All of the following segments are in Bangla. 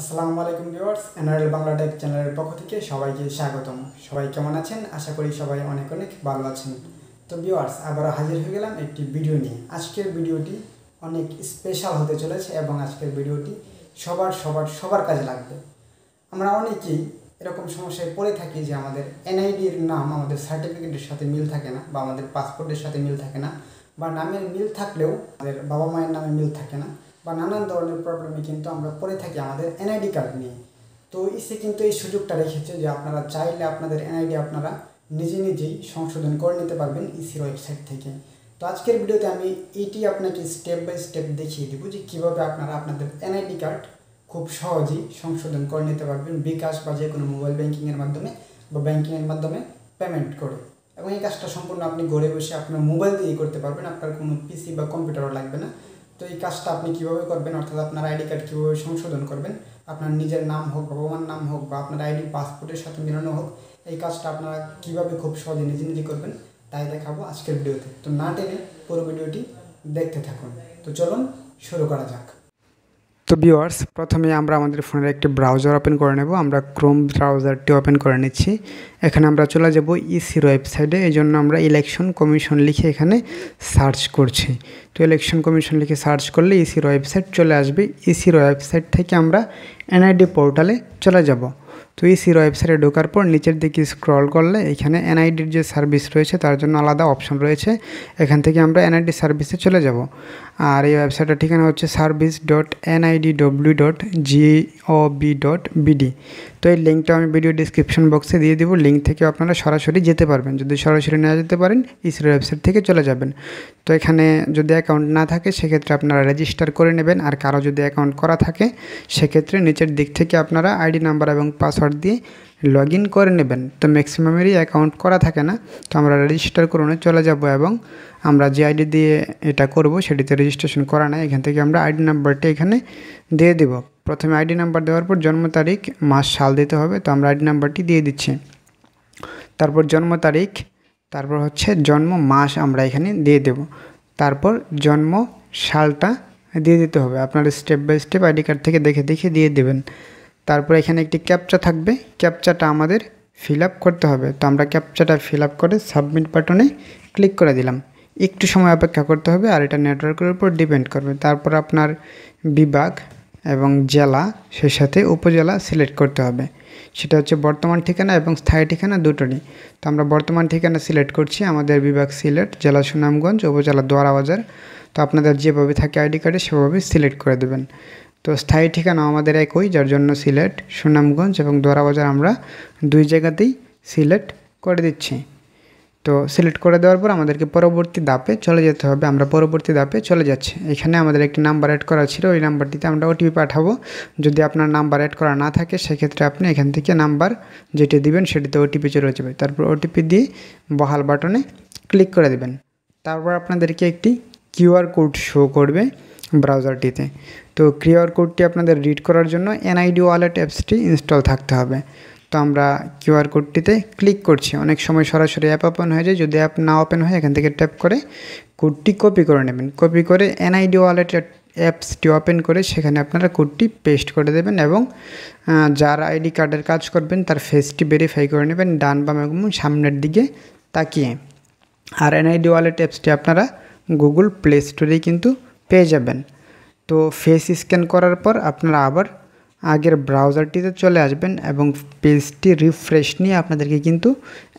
আসসালামু আলাইকুম ভিউয়ার্স এনআরএল বাংলা টেক চ্যানেলের পক্ষ থেকে সবাইকে স্বাগতম সবাই কেমন আছেন আশা করি সবাই অনেক অনেক ভালো আছেন তো ভিউয়ার্স আবারও হাজির হয়ে গেলাম একটি ভিডিও নিয়ে আজকের ভিডিওটি অনেক স্পেশাল হতে চলেছে এবং আজকের ভিডিওটি সবার সবার সবার কাজে লাগবে আমরা অনেকেই এরকম সমস্যায় পড়ে থাকি যে আমাদের এনআইডির নাম আমাদের সার্টিফিকেটের সাথে মিল থাকে না বা আমাদের পাসপোর্টের সাথে মিল থাকে না বা নামের মিল থাকলেও আমাদের বাবা মায়ের নামে মিল থাকে না বা নানান ধরনের প্রবলেমে কিন্তু আমরা পড়ে থাকি আমাদের এনআইডি কার্ড নিয়ে তো ইসে কিন্তু এই সুযোগটা রেখেছে যে আপনারা চাইলে আপনাদের এনআইডি আপনারা নিজে নিজেই সংশোধন করে নিতে পারবেন ইসির e ওয়েবসাইট থেকে তো আজকের ভিডিওতে আমি এটি আপনাকে স্টেপ বাই স্টেপ দেখিয়ে দেবো যে কীভাবে আপনারা আপনাদের এনআইডি কার্ড খুব সহজেই সংশোধন করে নিতে পারবেন বিকাশ বা যে কোনো মোবাইল ব্যাঙ্কিংয়ের মাধ্যমে বা ব্যাঙ্কিংয়ের মাধ্যমে পেমেন্ট করে এবং এই কাজটা সম্পূর্ণ আপনি ঘরে বসে আপনার মোবাইল দিয়ে করতে পারবেন আপনার কোনো পিসি বা কম্পিউটারও লাগবে না তো এই কাজটা আপনি কীভাবে করবেন অর্থাৎ আপনার আইডি কার্ড কীভাবে সংশোধন করবেন আপনার নিজের নাম হোক বাবা নাম হোক বা আপনার আইডি পাসপোর্টের সাথে মেলানো হোক এই কাজটা আপনারা কীভাবে খুব সহজে নিজে নিজে করবেন তাই দেখাবো আজকের ভিডিওতে তো না টেনে পুরো ভিডিওটি দেখতে থাকুন তো চলুন শুরু করা যাক তো ভিওয়ার্স প্রথমে আমরা আমাদের ফোনের একটি ব্রাউজার ওপেন করে নেব আমরা ক্রোম ব্রাউজারটি ওপেন করে নিচ্ছি এখানে আমরা চলে যাব ইসির ওয়েবসাইটে এই জন্য আমরা ইলেকশন কমিশন লিখে এখানে সার্চ করছি তো ইলেকশন কমিশন লিখে সার্চ করলে ইসির e ওয়েবসাইট চলে আসবে ইসির e ওয়েবসাইট থেকে আমরা এনআইডি পোর্টালে চলে যাব তো ইসির e ওয়েবসাইটে ঢোকার পর নিচের দিকে স্ক্রল করলে এখানে এনআইডির যে সার্ভিস রয়েছে তার জন্য আলাদা অপশন রয়েছে এখান থেকে আমরা এনআইডি সার্ভিসে চলে যাব আর এই ওয়েবসাইটের ঠিকানা হচ্ছে service dot NID W dot GOB dot BD তো এই লিঙ্কটা আমি ভিডিও ডিসক্রিপশন বক্সে দিয়ে দিব লিঙ্ক থেকে আপনারা সরাসরি যেতে পারবেন যদি সরাসরি না যেতে পারেন ইসরোর ওয়েবসাইট থেকে চলে যাবেন তো এখানে যদি অ্যাকাউন্ট না থাকে সেক্ষেত্রে আপনারা রেজিস্টার করে নেবেন আর কারো যদি অ্যাকাউন্ট করা থাকে সেক্ষেত্রে নিচের দিক থেকে আপনারা আইডি নাম্বার এবং পাসওয়ার্ড দিয়ে লগ করে নেবেন তো ম্যাক্সিমামেরই অ্যাকাউন্ট করা থাকে না তো আমরা রেজিস্টার করুন চলে যাব এবং আমরা যে আইডি দিয়ে এটা করব সেটিতে রেজিস্ট্রেশন করা নাই এখান থেকে আমরা আইডি নাম্বারটা এখানে দিয়ে দেব প্রথমে আইডি নাম্বার দেওয়ার পর জন্ম তারিখ মাস সাল দিতে হবে তো আমরা আইডি নাম্বারটি দিয়ে দিচ্ছি তারপর জন্ম তারিখ তারপর হচ্ছে জন্ম মাস আমরা এখানে দিয়ে দেব তারপর জন্ম সালটা দিয়ে দিতে হবে আপনার step by step ID card থেকে দেখে দেখে দিয়ে দেবেন তারপর এখানে একটি ক্যাপচা থাকবে ক্যাপচাটা আমাদের ফিল করতে হবে তো আমরা ক্যাপচাটা ফিল করে সাবমিট বাটনে ক্লিক করে দিলাম একটু সময় অপেক্ষা করতে হবে আর এটা নেটওয়ার্কের উপর ডিপেন্ড করবে তারপর আপনার বিভাগ এবং জেলা সেই সাথে উপজেলা সিলেক্ট করতে হবে সেটা হচ্ছে বর্তমান ঠিকানা এবং স্থায়ী ঠিকানা দুটোরই তো আমরা বর্তমান ঠিকানা সিলেক্ট করছি আমাদের বিভাগ সিলেট জেলা সুনামগঞ্জ উপজেলা দোয়ারাবাজার তো আপনাদের যেভাবে থাকে আইডি কার্ডে সেভাবে সিলেক্ট করে দেবেন তো স্থায়ী ঠিকানা আমাদের একই যার জন্য সিলেট সুনামগঞ্জ এবং দোয়ারাবাজার আমরা দুই জায়গাতেই সিলেক্ট করে দিচ্ছি তো সিলেক্ট করে দেওয়ার পর আমাদেরকে পরবর্তী ধাপে চলে যেতে হবে আমরা পরবর্তী ধাপে চলে যাচ্ছি এখানে আমাদের একটি নাম্বার অ্যাড করা ছিল ওই নাম্বারটিতে আমরা ওটিপি পাঠাবো যদি আপনার নাম্বার অ্যাড করা না থাকে সেক্ষেত্রে আপনি এখান থেকে নাম্বার যেটি দিবেন সেটিতে ওটিপি চলে যাবে তারপর ওটিপি দিয়ে বহাল বাটনে ক্লিক করে দেবেন তারপর আপনাদেরকে একটি কিউআর কোড শো করবে ব্রাউজারটিতে তো কিউআর কোডটি আপনাদের রিড করার জন্য এনআইডি ওয়ালেট অ্যাপসটি ইনস্টল থাকতে হবে তো আমরা কিউআর কোডটিতে ক্লিক করছি অনেক সময় সরাসরি অ্যাপ ওপেন হয়ে যায় যদি অ্যাপ না ওপেন হয় এখান থেকে ট্যাপ করে কোডটি কপি করে নেবেন কপি করে এনআইডি ওয়ালেট অ্যাপসটি ওপেন করে সেখানে আপনারা কোডটি পেস্ট করে দেবেন এবং যার আইডি কার্ডের কাজ করবেন তার ফেসটি ভেরিফাই করে নেবেন ডান বাম এবং সামনের দিকে তাকিয়ে আর এনআইডি ওয়ালেট অ্যাপসটি আপনারা গুগল প্লে স্টোরেই কিন্তু পেয়ে যাবেন তো ফেস স্ক্যান করার পর আপনারা আবার আগের ব্রাউজারটিতে চলে আসবেন এবং পেজটি রিফ্রেশ নিয়ে আপনাদেরকে কিন্তু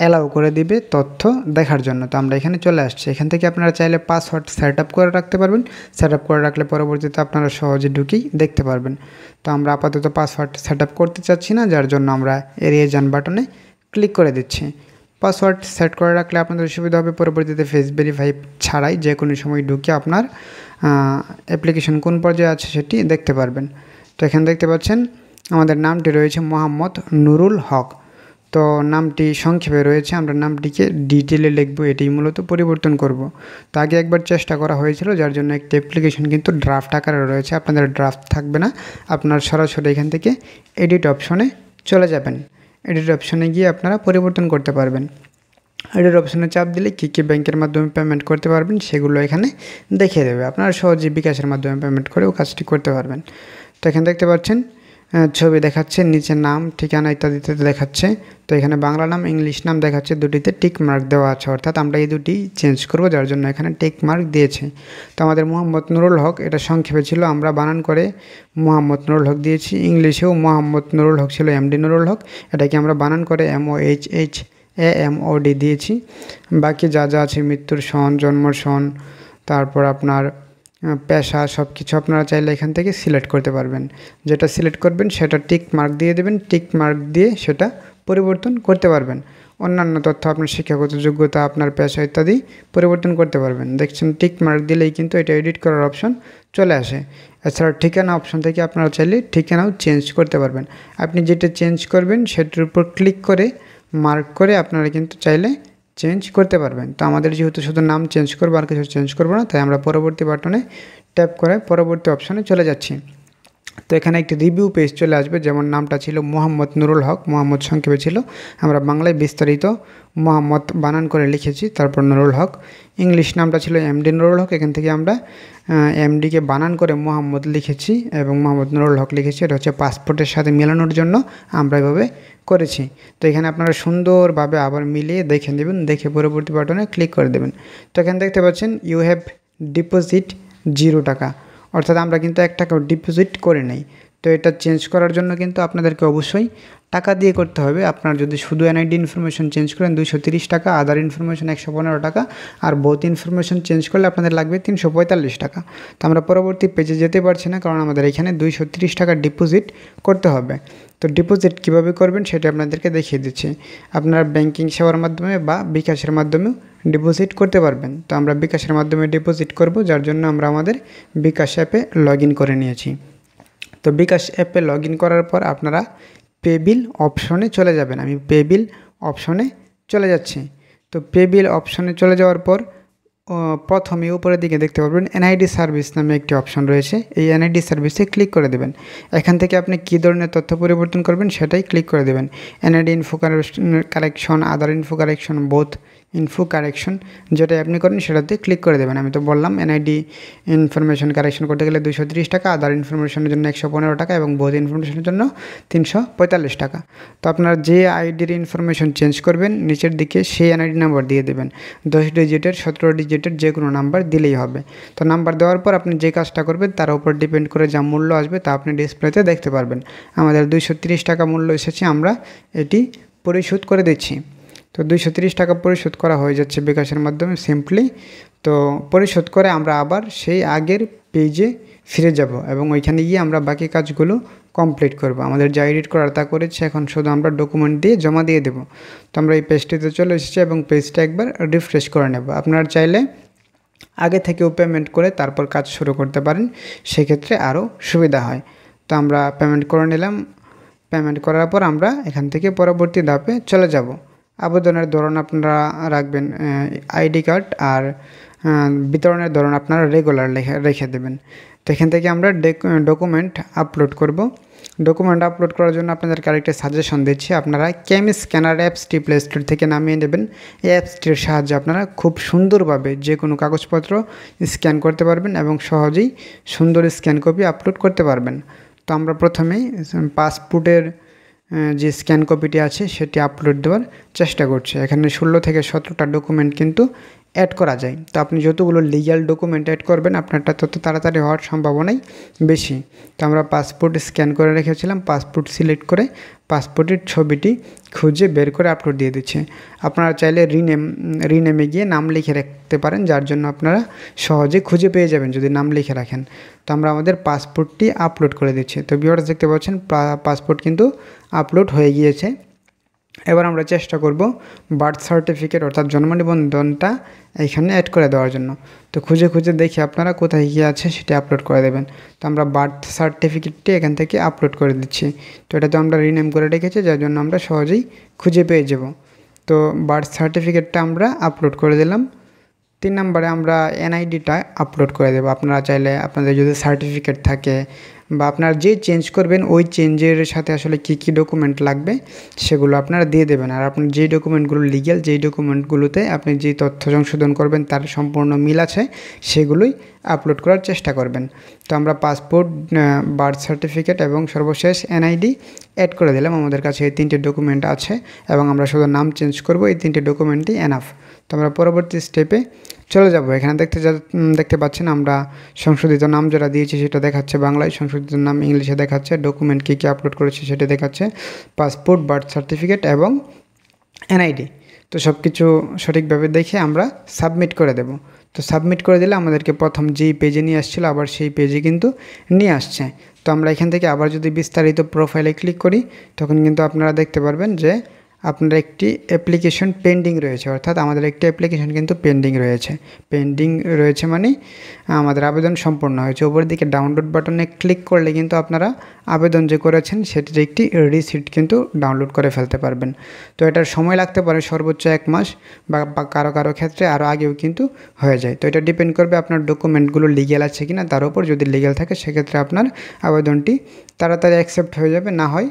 অ্যালাউ করে দিবে তথ্য দেখার জন্য তো আমরা এখানে চলে আসছি এখান থেকে আপনারা চাইলে পাসওয়ার্ড সেট আপ করে রাখতে পারবেন সেট আপ করে রাখলে পরবর্তীতে আপনারা সহজে ঢুকেই দেখতে পারবেন তো আমরা আপাতত পাসওয়ার্ড সেট আপ করতে চাচ্ছি না যার জন্য আমরা এড়িয়ে যান বাটনে ক্লিক করে দিচ্ছি পাসওয়ার্ড সেট করে রাখলে আপনাদের সুবিধা হবে পরবর্তীতে ফেস ভেরিফাই ছাড়াই যে কোনো সময় ঢুকে আপনার অ্যাপ্লিকেশন কোন পর্যায়ে আছে সেটি দেখতে পারবেন তো এখানে দেখতে পাচ্ছেন আমাদের নামটি রয়েছে মোহাম্মদ নুরুল হক তো নামটি সংক্ষেপে রয়েছে আমরা নামটিকে ডিটেলে লিখব এটি মূলত পরিবর্তন করব তো আগে একবার চেষ্টা করা হয়েছিল যার জন্য একটি অ্যাপ্লিকেশন কিন্তু ড্রাফট আকারে রয়েছে আপনাদের ড্রাফট থাকবে না আপনার সরাসরি এখান থেকে এডিট অপশনে চলে যাবেন এডিট অপশনে গিয়ে আপনারা পরিবর্তন করতে পারবেন এডিট অপশনে চাপ দিলে কী কী ব্যাংকের মাধ্যমে পেমেন্ট করতে পারবেন সেগুলো এখানে দেখিয়ে দেবে আপনারা সহজে বিকাশের মাধ্যমে পেমেন্ট করেও কাজটি করতে পারবেন তো এখানে দেখতে পাচ্ছেন ছবি দেখাচ্ছে নিচে নাম ঠিকানা ইত্যাদি দেখাচ্ছে তো এখানে বাংলা নাম ইংলিশ নাম দেখাচ্ছে দুটিতে টিক মার্ক দেওয়া আছে অর্থাৎ আমরা এই দুটি চেঞ্জ করব যার জন্য এখানে টিক মার্ক দিয়েছে তো আমাদের মোহাম্মদ নুরুল হক এটা সংক্ষেপে ছিল আমরা বানান করে মোহাম্মদ নুরুল হক দিয়েছি ইংলিশেও মোহাম্মদ নুরুল হক ছিল এমডি নুরুল হক এটাকে আমরা বানান করে M O H H A M O D দিয়েছি বাকি যা যা আছে মৃত্যুর সন জন্মর সন তারপর আপনার পেশা সব কিছু আপনারা চাইলে এখান থেকে সিলেক্ট করতে পারবেন যেটা সিলেক্ট করবেন সেটা টিক মার্ক দিয়ে দেবেন টিক মার্ক দিয়ে সেটা পরিবর্তন করতে পারবেন অন্যান্য তথ্য আপনার শিক্ষাগত যোগ্যতা আপনার পেশা ইত্যাদি পরিবর্তন করতে পারবেন দেখছেন টিক মার্ক দিলেই কিন্তু এটা এডিট করার অপশন চলে আসে এছাড়া ঠিকানা অপশন থেকে আপনারা চাইলে ঠিকানাও চেঞ্জ করতে পারবেন আপনি যেটা চেঞ্জ করবেন সেটার উপর ক্লিক করে মার্ক করে আপনারা কিন্তু চাইলে চেঞ্জ করতে পারবেন তো আমাদের যেহেতু শুধু নাম চেঞ্জ করবো আর কিছু চেঞ্জ করবো না তাই আমরা পরবর্তী বাটনে ট্যাপ করে পরবর্তী অপশানে চলে যাচ্ছি তো এখানে একটি রিভিউ পেজ চলে আসবে যেমন নামটা ছিল মোহাম্মদ নুরুল হক মোহাম্মদ সংক্ষেপে ছিল আমরা বাংলায় বিস্তারিত মোহাম্মদ বানান করে লিখেছি তারপর নুরুল হক ইংলিশ নামটা ছিল এমডি নুরুল হক এখান থেকে আমরা এমডিকে বানান করে মোহাম্মদ লিখেছি এবং মোহাম্মদ নুরুল হক লিখেছি এটা হচ্ছে পাসপোর্টের সাথে মেলানোর জন্য আমরা এভাবে করেছি তো এখানে আপনারা সুন্দরভাবে আবার মিলিয়ে দেখে নেবেন দেখে পরবর্তী বাটনে ক্লিক করে দেবেন তো এখানে দেখতে পাচ্ছেন ইউ হ্যাভ ডিপোজিট জিরো টাকা অর্থাৎ আমরা কিন্তু এক টাকাও ডিপোজিট করে নেই তো এটা চেঞ্জ করার জন্য কিন্তু আপনাদেরকে অবশ্যই টাকা দিয়ে করতে হবে আপনার যদি শুধু এনআইডি ইনফরমেশন চেঞ্জ করেন দুইশো টাকা আদার ইনফরমেশন একশো পনেরো টাকা আর বহুত ইনফরমেশন চেঞ্জ করলে আপনাদের লাগবে তিনশো পঁয়তাল্লিশ টাকা তো আমরা পরবর্তী পেজে যেতে পারছি না কারণ আমাদের এখানে দুইশো টাকা ডিপোজিট করতে হবে তো ডিপোজিট কীভাবে করবেন সেটা আপনাদেরকে দেখিয়ে দিচ্ছি আপনারা ব্যাঙ্কিং সেবার মাধ্যমে বা বিকাশের মাধ্যমেও ডিপোজিট করতে পারবেন তো আমরা বিকাশের মাধ্যমে ডিপোজিট করব যার জন্য আমরা আমাদের বিকাশ অ্যাপে লগ করে নিয়েছি তো বিকাশ অ্যাপে লগ করার পর আপনারা পেবিল অপশনে চলে যাবেন আমি পেবিল অপশনে চলে যাচ্ছি তো পেবিল অপশনে চলে যাওয়ার পর প্রথমে উপরের দিকে দেখতে পারবেন এনআইডি সার্ভিস নামে একটি অপশন রয়েছে এই এনআইডি সার্ভিসে ক্লিক করে দেবেন এখান থেকে আপনি কী ধরনের তথ্য পরিবর্তন করবেন সেটাই ক্লিক করে দেবেন NID info correction correction info correction both info correction যেটা আপনি করেন সেটাতে ক্লিক করে দেবেন আমি তো বললাম এনআইডি ইনফরমেশন কারেকশন করতে গেলে দুশো তিরিশ টাকা আদার ইনফরমেশনের জন্য একশো পনেরো টাকা এবং বোধ ইনফরমেশনের জন্য তিনশো পঁয়তাল্লিশ টাকা তো আপনার যে আইডির ইনফরমেশন চেঞ্জ করবেন নিচের দিকে সেই এনআইডি নাম্বার দিয়ে দেবেন দশ ডিজিটের সতেরো ডিজিটের যে কোনো নাম্বার দিলেই হবে তো নাম্বার দেওয়ার পর আপনি যে কাজটা করবেন তার উপর ডিপেন্ড করে যা মূল্য আসবে তা আপনি ডিসপ্লেতে দেখতে পারবেন আমাদের দুইশো টাকা মূল্য এসেছে আমরা এটি পরিশোধ করে দিচ্ছি তো দুইশো টাকা পরিশোধ করা হয়ে যাচ্ছে বিকাশের মাধ্যমে সিম্পলি তো পরিশোধ করে আমরা আবার সেই আগের পেজে ফিরে যাব এবং ওইখানে গিয়ে আমরা বাকি কাজগুলো কমপ্লিট করব আমাদের যা এডিট করার তা করেছে এখন শুধু আমরা ডকুমেন্ট দিয়ে জমা দিয়ে দেব তো আমরা এই পেজটিতে চলে এসেছি এবং পেজটা একবার রিফ্রেশ করে নেব আপনার চাইলে আগে থেকেও পেমেন্ট করে তারপর কাজ শুরু করতে পারেন সেক্ষেত্রে আরও সুবিধা হয় তো আমরা পেমেন্ট করে নিলাম পেমেন্ট করার পর আমরা এখান থেকে পরবর্তী ধাপে চলে যাব আবেদনের ধরন আপনারা রাখবেন আইডি কার্ড আর বিতরণের ধরন আপনারা রেগুলার রেখে দেবেন তো এখান থেকে আমরা ডকুমেন্ট আপলোড করব ডকুমেন্ট আপলোড করার জন্য আপনাদেরকে আরেকটা সাজেশন দিচ্ছি আপনারা কেম স্ক্যানার অ্যাপসটি প্লে স্টোর থেকে নামিয়ে নেবেন এই অ্যাপসটির সাহায্যে আপনারা খুব সুন্দরভাবে যে কোনো কাগজপত্র স্ক্যান করতে পারবেন এবং সহজেই সুন্দর স্ক্যান কপি আপলোড করতে পারবেন তো আমরা প্রথমেই পাসপোর্টের যে স্ক্যান কপিটি আছে সেটি আপলোড দেওয়ার চেষ্টা করছে এখানে ষোলো থেকে সতেরোটা ডকুমেন্ট কিন্তু অ্যাড করা যায় তো আপনি যতগুলো লিগ্যাল ডকুমেন্ট অ্যাড করবেন আপনারটা তত তাড়াতাড়ি হওয়ার সম্ভাবনাই বেশি তো আমরা পাসপোর্ট স্ক্যান করে রেখেছিলাম পাসপোর্ট সিলেক্ট করে পাসপোর্টের ছবিটি খুঁজে বের করে আপলোড দিয়ে দিচ্ছে আপনারা চাইলে রিনেম রিনেমে গিয়ে নাম লিখে রাখতে পারেন যার জন্য আপনারা সহজে খুঁজে পেয়ে যাবেন যদি নাম লিখে রাখেন তো আমরা আমাদের পাসপোর্টটি আপলোড করে দিচ্ছি তো ভিউয়ার্স দেখতে পাচ্ছেন পাসপোর্ট কিন্তু আপলোড হয়ে গিয়েছে এবার আমরা চেষ্টা করব বার্থ সার্টিফিকেট অর্থাৎ জন্ম নিবন্ধনটা এখানে অ্যাড করে দেওয়ার জন্য তো খুঁজে খুঁজে দেখি আপনারা কোথায় কী আছে সেটা আপলোড করে দেবেন তো আমরা বার্থ সার্টিফিকেটটি এখান থেকে আপলোড করে দিচ্ছি তো এটা তো আমরা রিনেম করে রেখেছি যার জন্য আমরা সহজেই খুঁজে পেয়ে যাব তো বার্থ সার্টিফিকেটটা আমরা আপলোড করে দিলাম তিন নম্বরে আমরা এনআইডিটা আপলোড করে দেবো আপনারা চাইলে আপনাদের যদি সার্টিফিকেট থাকে বা আপনার যে চেঞ্জ করবেন ওই চেঞ্জের সাথে আসলে কি কি ডকুমেন্ট লাগবে সেগুলো আপনারা দিয়ে দেবেন আর আপনার যেই ডকুমেন্টগুলো লিগ্যাল যেই ডকুমেন্টগুলোতে আপনি যে তথ্য সংশোধন করবেন তার সম্পূর্ণ মিল আছে সেগুলোই আপলোড করার চেষ্টা করবেন তো আমরা পাসপোর্ট বার্থ সার্টিফিকেট এবং সর্বশেষ এনআইডি অ্যাড করে দিলাম আমাদের কাছে এই তিনটে ডকুমেন্ট আছে এবং আমরা শুধু নাম চেঞ্জ করব এই তিনটে ডকুমেন্টই এনাফ তো আমরা পরবর্তী স্টেপে চলে যাব এখানে দেখতে যা দেখতে পাচ্ছেন আমরা সংশোধিত নাম যেটা দিয়েছি সেটা দেখাচ্ছে বাংলায় সংশোধিত নাম ইংলিশে দেখাচ্ছে ডকুমেন্ট কী কী আপলোড করেছে সেটা দেখাচ্ছে পাসপোর্ট বার্থ সার্টিফিকেট এবং এনআইডি তো সব কিছু সঠিকভাবে দেখে আমরা সাবমিট করে দেব তো সাবমিট করে দিলে আমাদেরকে প্রথম যেই পেজে নিয়ে আসছিলো আবার সেই পেজে কিন্তু নিয়ে আসছে তো আমরা এখান থেকে আবার যদি বিস্তারিত প্রোফাইলে ক্লিক করি তখন কিন্তু আপনারা দেখতে পারবেন যে আপনার একটি অ্যাপ্লিকেশন পেন্ডিং রয়েছে অর্থাৎ আমাদের একটি অ্যাপ্লিকেশন কিন্তু পেন্ডিং রয়েছে পেন্ডিং রয়েছে মানে আমাদের আবেদন সম্পূর্ণ হয়েছে উপরের দিকে ডাউনলোড বাটনে ক্লিক করলে কিন্তু আপনারা আবেদন যে করেছেন সেটির একটি রিসিট কিন্তু ডাউনলোড করে ফেলতে পারবেন তো এটার সময় লাগতে পারে সর্বোচ্চ এক মাস বা কারো কারো ক্ষেত্রে আরও আগেও কিন্তু হয়ে যায় তো এটা ডিপেন্ড করবে আপনার ডকুমেন্টগুলো লিগেল আছে কি না তার উপর যদি লিগেল থাকে সেক্ষেত্রে আপনার আবেদনটি তাড়াতাড়ি অ্যাকসেপ্ট হয়ে যাবে না হয়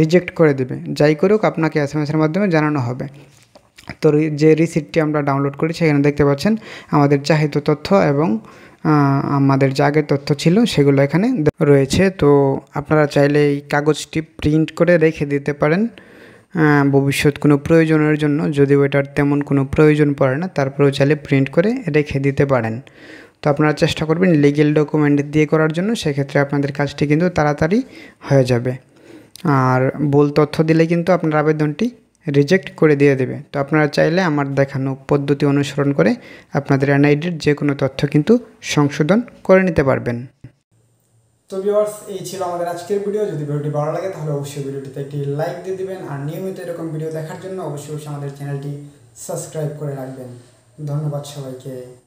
রিজেক্ট করে দেবে যাই করুক আপনাকে এস এম এসের মাধ্যমে জানানো হবে তো যে রিসিপ্টটি আমরা ডাউনলোড করি সেখানে দেখতে পাচ্ছেন আমাদের চাহিদ তথ্য এবং আমাদের যা আগের তথ্য ছিল সেগুলো এখানে রয়েছে তো আপনারা চাইলে এই কাগজটি প্রিন্ট করে রেখে দিতে পারেন ভবিষ্যৎ কোনো প্রয়োজনের জন্য যদি ওটার তেমন কোনো প্রয়োজন পড়ে না তারপরেও চাইলে প্রিন্ট করে রেখে দিতে পারেন তো আপনারা চেষ্টা করবেন লিগেল ডকুমেন্ট দিয়ে করার জন্য সেক্ষেত্রে আপনাদের কাজটি কিন্তু তাড়াতাড়ি হয়ে যাবে আর ভুল তথ্য দিলে কিন্তু আপনার আবেদনটি রিজেক্ট করে দিয়ে দেবে তো আপনারা চাইলে আমার দেখানো পদ্ধতি অনুসরণ করে আপনাদের এনআইডির যে কোনো তথ্য কিন্তু সংশোধন করে নিতে পারবেন তো ভিউয়ার্স এই ছিল আমাদের আজকের ভিডিও যদি ভিডিওটি ভালো লাগে তাহলে অবশ্যই ভিডিওটিতে একটি লাইক দিয়ে দেবেন আর নিয়মিত এরকম ভিডিও দেখার জন্য অবশ্যই অবশ্যই আমাদের চ্যানেলটি সাবস্ক্রাইব করে রাখবেন ধন্যবাদ সবাইকে